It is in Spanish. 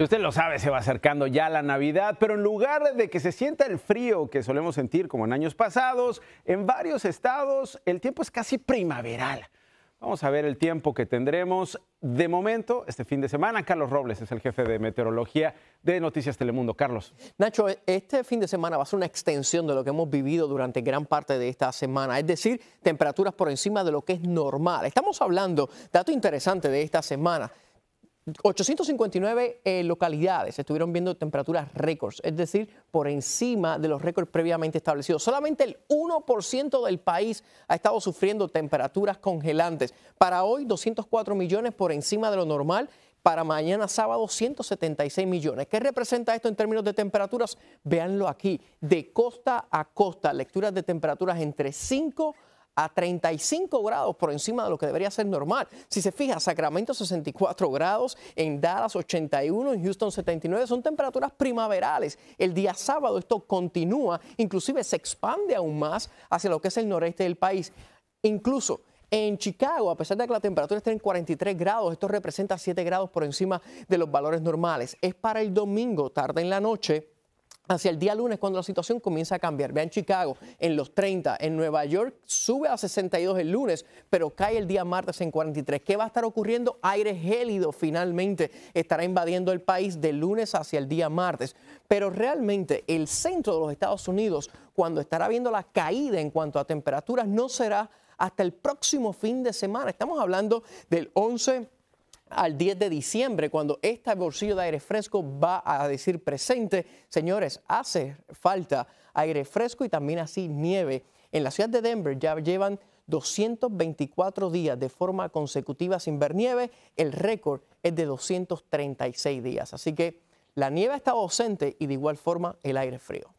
Usted lo sabe, se va acercando ya la Navidad, pero en lugar de que se sienta el frío que solemos sentir como en años pasados, en varios estados el tiempo es casi primaveral. Vamos a ver el tiempo que tendremos de momento este fin de semana. Carlos Robles es el jefe de meteorología de Noticias Telemundo. Carlos. Nacho, este fin de semana va a ser una extensión de lo que hemos vivido durante gran parte de esta semana, es decir, temperaturas por encima de lo que es normal. Estamos hablando, dato interesante de esta semana, 859 eh, localidades estuvieron viendo temperaturas récords, es decir, por encima de los récords previamente establecidos. Solamente el 1% del país ha estado sufriendo temperaturas congelantes. Para hoy, 204 millones por encima de lo normal. Para mañana sábado, 176 millones. ¿Qué representa esto en términos de temperaturas? Véanlo aquí, de costa a costa, lecturas de temperaturas entre 5 a 35 grados por encima de lo que debería ser normal. Si se fija, Sacramento 64 grados, en Dallas 81, en Houston 79, son temperaturas primaverales. El día sábado esto continúa, inclusive se expande aún más hacia lo que es el noreste del país. Incluso en Chicago, a pesar de que la temperatura esté en 43 grados, esto representa 7 grados por encima de los valores normales. Es para el domingo, tarde en la noche. Hacia el día lunes, cuando la situación comienza a cambiar. Vean Chicago en los 30, en Nueva York sube a 62 el lunes, pero cae el día martes en 43. ¿Qué va a estar ocurriendo? Aire gélido finalmente estará invadiendo el país de lunes hacia el día martes. Pero realmente el centro de los Estados Unidos, cuando estará viendo la caída en cuanto a temperaturas, no será hasta el próximo fin de semana. Estamos hablando del 11 al 10 de diciembre, cuando este bolsillo de aire fresco va a decir presente. Señores, hace falta aire fresco y también así nieve. En la ciudad de Denver ya llevan 224 días de forma consecutiva sin ver nieve. El récord es de 236 días. Así que la nieve está ausente y de igual forma el aire frío.